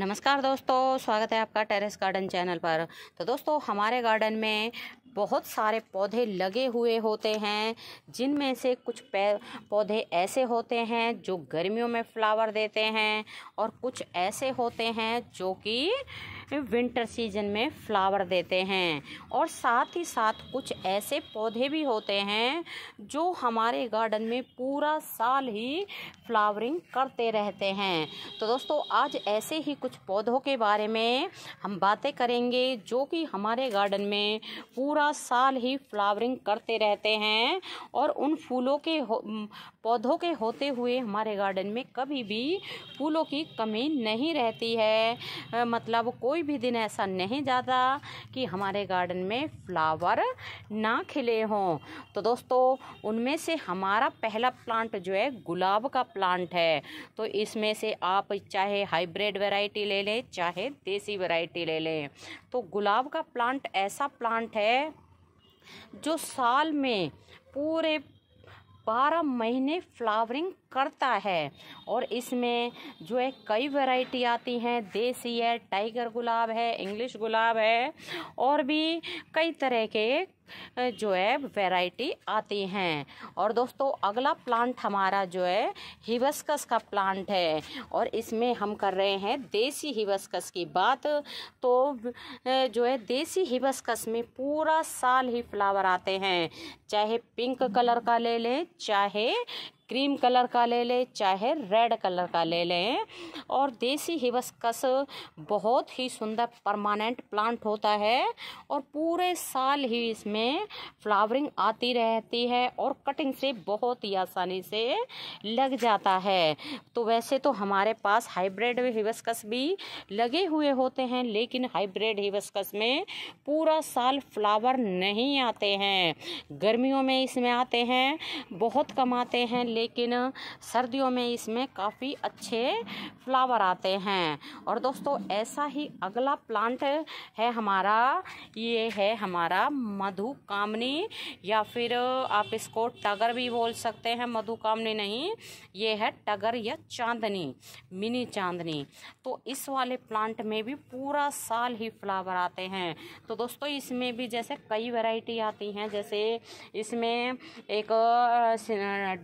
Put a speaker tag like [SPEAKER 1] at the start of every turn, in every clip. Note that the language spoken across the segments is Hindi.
[SPEAKER 1] नमस्कार दोस्तों स्वागत है आपका टेरेस गार्डन चैनल पर तो दोस्तों हमारे गार्डन में बहुत सारे पौधे लगे हुए होते हैं जिनमें से कुछ पौधे ऐसे होते हैं जो गर्मियों में फ्लावर देते हैं और कुछ ऐसे होते हैं जो कि विंटर सीजन में फ्लावर देते हैं और साथ ही साथ कुछ ऐसे पौधे भी होते हैं जो हमारे गार्डन में पूरा साल ही फ्लावरिंग करते रहते हैं तो दोस्तों आज ऐसे ही कुछ पौधों के बारे में हम बातें करेंगे जो कि हमारे गार्डन में पूरा साल ही फ्लावरिंग करते रहते हैं और उन फूलों के पौधों के होते हुए हमारे गार्डन में कभी भी फूलों की कमी नहीं रहती है मतलब कोई भी दिन ऐसा नहीं जाता कि हमारे गार्डन में फ्लावर ना खिले हों तो दोस्तों उनमें से हमारा पहला प्लांट जो है गुलाब का प्लांट है तो इसमें से आप चाहे हाइब्रिड वैरायटी ले लें चाहे देसी वैरायटी ले लें तो गुलाब का प्लांट ऐसा प्लांट है जो साल में पूरे बारह महीने फ्लावरिंग करता है और इसमें जो है कई वैरायटी आती हैं देसी है टाइगर गुलाब है इंग्लिश गुलाब है और भी कई तरह के जो है वैरायटी आती हैं और दोस्तों अगला प्लांट हमारा जो है हिबस्कस का प्लांट है और इसमें हम कर रहे हैं देसी हिबस्कस की बात तो जो है देसी हिबस्कस में पूरा साल ही फ्लावर आते हैं चाहे पिंक कलर का ले लें चाहे क्रीम कलर का ले लें चाहे रेड कलर का ले लें और देसी हिबस्कस बहुत ही सुंदर परमानेंट प्लांट होता है और पूरे साल ही इसमें फ्लावरिंग आती रहती है और कटिंग से बहुत ही आसानी से लग जाता है तो वैसे तो हमारे पास हाइब्रिड हिबस्कस भी लगे हुए होते हैं लेकिन हाइब्रिड हिबस्कस में पूरा साल फ्लावर नहीं आते हैं गर्मियों में इसमें आते हैं बहुत कम आते हैं लेकिन सर्दियों में इसमें काफ़ी अच्छे फ्लावर आते हैं और दोस्तों ऐसा ही अगला प्लांट है हमारा ये है हमारा मधु कामनी या फिर आप इसको टगर भी बोल सकते हैं मधु कामनी नहीं ये है टगर या चांदनी मिनी चांदनी तो इस वाले प्लांट में भी पूरा साल ही फ्लावर आते हैं तो दोस्तों इसमें भी जैसे कई वैरायटी आती हैं जैसे इसमें एक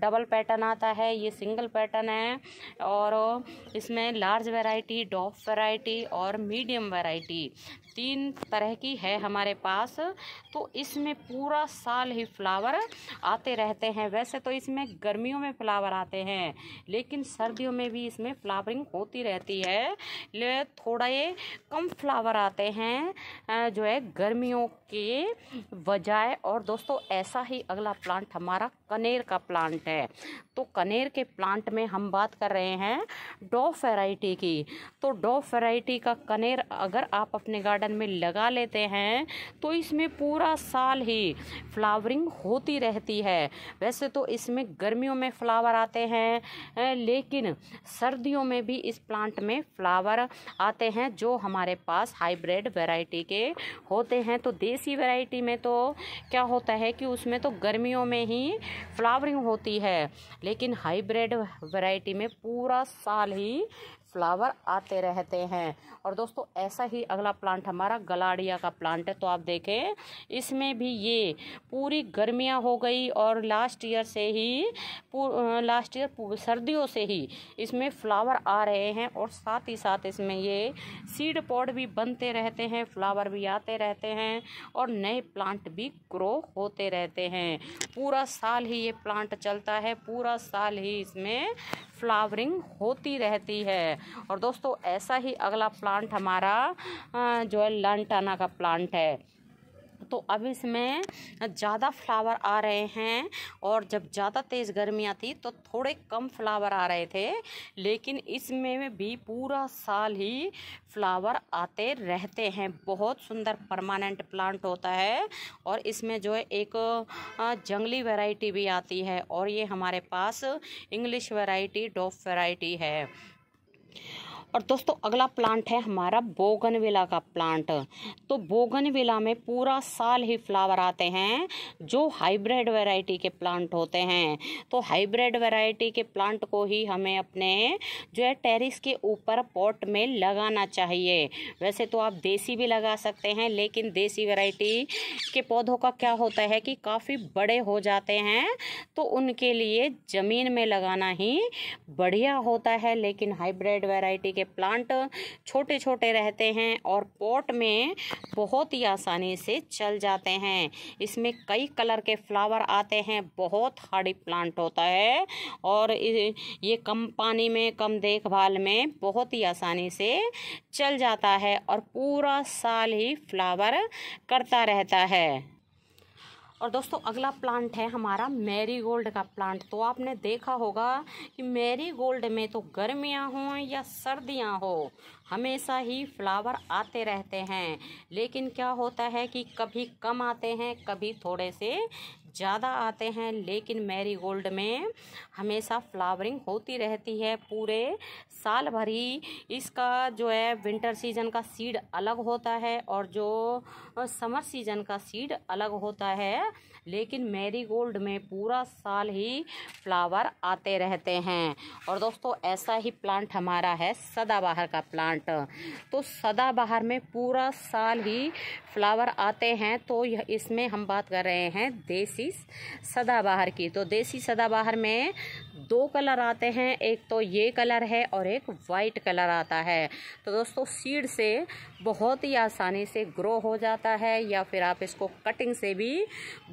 [SPEAKER 1] डबल पैट पैटर्न आता है ये सिंगल पैटर्न है और इसमें लार्ज वैरायटी डॉफ वैरायटी और मीडियम वैरायटी तीन तरह की है हमारे पास तो इसमें पूरा साल ही फ्लावर आते रहते हैं वैसे तो इसमें गर्मियों में फ्लावर आते हैं लेकिन सर्दियों में भी इसमें फ्लावरिंग होती रहती है ले थोड़ा ये कम फ्लावर आते हैं जो है गर्मियों के बजाय और दोस्तों ऐसा ही अगला प्लांट हमारा कनेर का प्लांट है तो कनेर के प्लांट में हम बात कर रहे हैं डॉफ वेराइटी की तो डॉफ वेराइटी का कनेर अगर आप अपने गार्डन में लगा लेते हैं तो इसमें पूरा साल ही फ्लावरिंग होती रहती है वैसे तो इसमें गर्मियों में फ्लावर आते हैं लेकिन सर्दियों में भी इस प्लांट में फ्लावर आते हैं जो हमारे पास हाइब्रिड वैरायटी के होते हैं तो देसी वैरायटी में तो क्या होता है कि उसमें तो गर्मियों में ही फ्लावरिंग होती है लेकिन हाईब्रिड वैरायटी में पूरा साल ही फ्लावर आते रहते हैं और दोस्तों ऐसा ही अगला प्लांट हमारा गलाड़िया का प्लांट है तो आप देखें इसमें भी ये पूरी गर्मियाँ हो गई और लास्ट ईयर से ही लास्ट ईयर सर्दियों से ही इसमें फ्लावर आ रहे हैं और साथ ही साथ इसमें ये सीड पॉड भी बनते रहते हैं फ्लावर भी आते रहते हैं और नए प्लांट भी ग्रो होते रहते हैं पूरा साल ही ये प्लांट चलता है पूरा साल ही इसमें फ्लावरिंग होती रहती है और दोस्तों ऐसा ही अगला प्लांट हमारा जो है लंटाना का प्लांट है तो अब इसमें ज़्यादा फ्लावर आ रहे हैं और जब ज़्यादा तेज़ गर्मी आती तो थोड़े कम फ्लावर आ रहे थे लेकिन इसमें भी पूरा साल ही फ्लावर आते रहते हैं बहुत सुंदर परमानेंट प्लांट होता है और इसमें जो है एक जंगली वैरायटी भी आती है और ये हमारे पास इंग्लिश वैरायटी डॉफ वैरायटी है और दोस्तों अगला प्लांट है हमारा बोगनविला का प्लांट तो बोगनविला में पूरा साल ही फ्लावर आते हैं जो हाइब्रिड वैरायटी के प्लांट होते हैं तो हाइब्रिड वैरायटी के प्लांट को ही हमें अपने जो है टेरिस के ऊपर पॉट में लगाना चाहिए वैसे तो आप देसी भी लगा सकते हैं लेकिन देसी वेराइटी के पौधों का क्या होता है कि काफ़ी बड़े हो जाते हैं तो उनके लिए ज़मीन में लगाना ही बढ़िया होता है लेकिन हाइब्रिड वैरायटी के प्लांट छोटे छोटे रहते हैं और पॉट में बहुत ही आसानी से चल जाते हैं इसमें कई कलर के फ्लावर आते हैं बहुत हार्डी प्लांट होता है और ये कम पानी में कम देखभाल में बहुत ही आसानी से चल जाता है और पूरा साल ही फ्लावर करता रहता है और दोस्तों अगला प्लांट है हमारा मैरीगोल्ड गोल्ड का प्लांट तो आपने देखा होगा कि मैरीगोल्ड गोल्ड में तो गर्मियाँ हों या सर्दियाँ हो हमेशा ही फ्लावर आते रहते हैं लेकिन क्या होता है कि कभी कम आते हैं कभी थोड़े से ज़्यादा आते हैं लेकिन मैरीगोल्ड गोल्ड में हमेशा फ्लावरिंग होती रहती है पूरे साल भर ही इसका जो है विंटर सीजन का सीड अलग होता है और जो और समर सीजन का सीड अलग होता है लेकिन मैरीगोल्ड में पूरा साल ही फ्लावर आते रहते हैं और दोस्तों ऐसा ही प्लांट हमारा है सदाबहार का प्लांट तो सदाबहार में पूरा साल ही फ्लावर आते हैं तो इसमें हम बात कर रहे हैं देसी सदाबहार की तो देसी सदाबहार में दो कलर आते हैं एक तो ये कलर है और एक वाइट कलर आता है तो दोस्तों सीड से बहुत ही आसानी से ग्रो हो जाता है या फिर आप इसको कटिंग से भी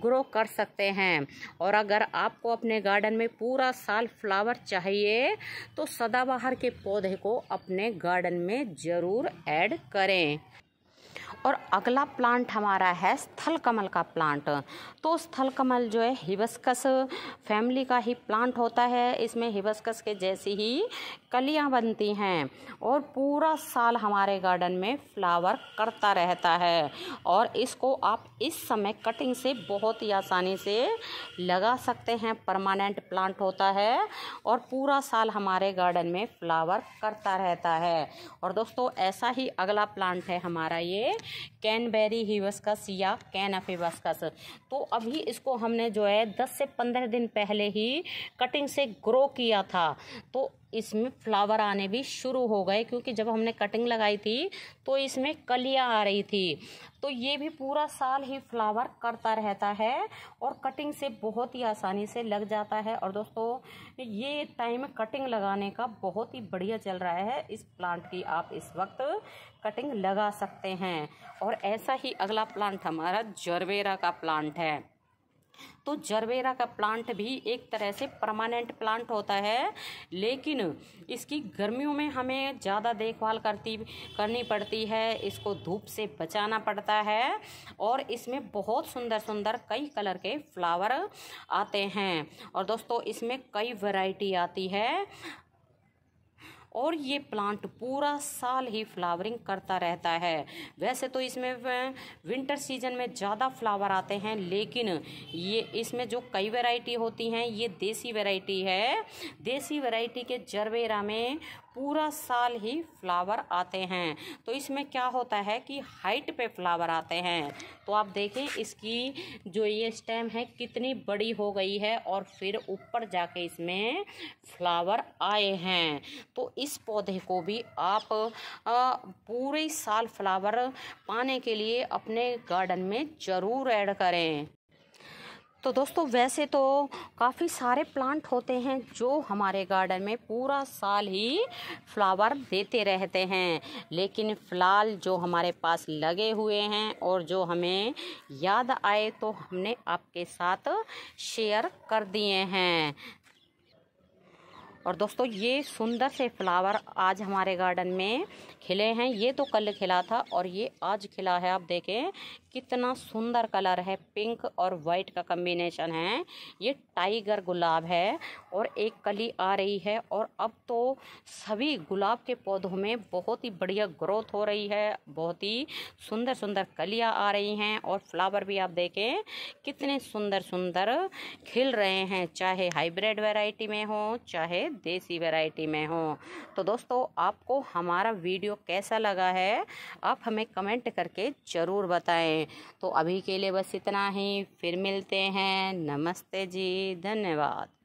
[SPEAKER 1] ग्रो कर सकते हैं और अगर आपको अपने गार्डन में पूरा साल फ्लावर चाहिए तो सदाबहार के पौधे को अपने गार्डन में ज़रूर ऐड करें और अगला प्लांट हमारा है स्थल कमल का प्लांट तो स्थल कमल जो है हिबस्कस फैमिली का ही प्लांट होता है इसमें हिबस्कस के जैसी ही कलियां बनती हैं और पूरा साल हमारे गार्डन में फ्लावर करता रहता है और इसको आप इस समय कटिंग से बहुत ही आसानी से लगा सकते हैं परमानेंट प्लांट होता है और पूरा साल हमारे गार्डन में फ्लावर करता रहता है और दोस्तों ऐसा ही अगला प्लांट है हमारा ये कैन बेरी हिबस्कस या कैन ऑफ हिबस्कस तो अभी इसको हमने जो है दस से पंद्रह दिन पहले ही कटिंग से ग्रो किया था तो इसमें फ्लावर आने भी शुरू हो गए क्योंकि जब हमने कटिंग लगाई थी तो इसमें कलियाँ आ रही थी तो ये भी पूरा साल ही फ्लावर करता रहता है और कटिंग से बहुत ही आसानी से लग जाता है और दोस्तों ये टाइम कटिंग लगाने का बहुत ही बढ़िया चल रहा है इस प्लांट की आप इस वक्त कटिंग लगा सकते हैं और ऐसा ही अगला प्लांट हमारा जरवेरा का प्लांट है तो जरबेरा का प्लांट भी एक तरह से परमानेंट प्लांट होता है लेकिन इसकी गर्मियों में हमें ज़्यादा देखभाल करती करनी पड़ती है इसको धूप से बचाना पड़ता है और इसमें बहुत सुंदर सुंदर कई कलर के फ्लावर आते हैं और दोस्तों इसमें कई वैरायटी आती है और ये प्लांट पूरा साल ही फ्लावरिंग करता रहता है वैसे तो इसमें विंटर अं, सीजन में ज़्यादा फ्लावर आते हैं लेकिन ये इसमें जो कई वैरायटी होती हैं ये देसी वैरायटी है देसी वैरायटी के जरवेरा में पूरा साल ही फ्लावर आते हैं तो इसमें क्या होता है कि हाइट पे फ्लावर आते हैं तो आप देखें इसकी जो ये स्टेम है कितनी बड़ी हो गई है और फिर ऊपर जाके इसमें फ्लावर आए हैं तो इस पौधे को भी आप पूरे साल फ्लावर पाने के लिए अपने गार्डन में ज़रूर ऐड करें तो दोस्तों वैसे तो काफ़ी सारे प्लांट होते हैं जो हमारे गार्डन में पूरा साल ही फ्लावर देते रहते हैं लेकिन फ़िलहाल जो हमारे पास लगे हुए हैं और जो हमें याद आए तो हमने आपके साथ शेयर कर दिए हैं और दोस्तों ये सुंदर से फ्लावर आज हमारे गार्डन में खिले हैं ये तो कल खिला था और ये आज खिला है आप देखें कितना सुंदर कलर है पिंक और वाइट का कम्बिनेशन है ये टाइगर गुलाब है और एक कली आ रही है और अब तो सभी गुलाब के पौधों में बहुत ही बढ़िया ग्रोथ हो रही है बहुत ही सुंदर सुंदर कलियाँ आ रही हैं और फ्लावर भी आप देखें कितने सुंदर सुंदर खिल रहे हैं चाहे हाइब्रिड वेराइटी में हो चाहे देसी वैरायटी में हूँ तो दोस्तों आपको हमारा वीडियो कैसा लगा है आप हमें कमेंट करके ज़रूर बताएं तो अभी के लिए बस इतना ही फिर मिलते हैं नमस्ते जी धन्यवाद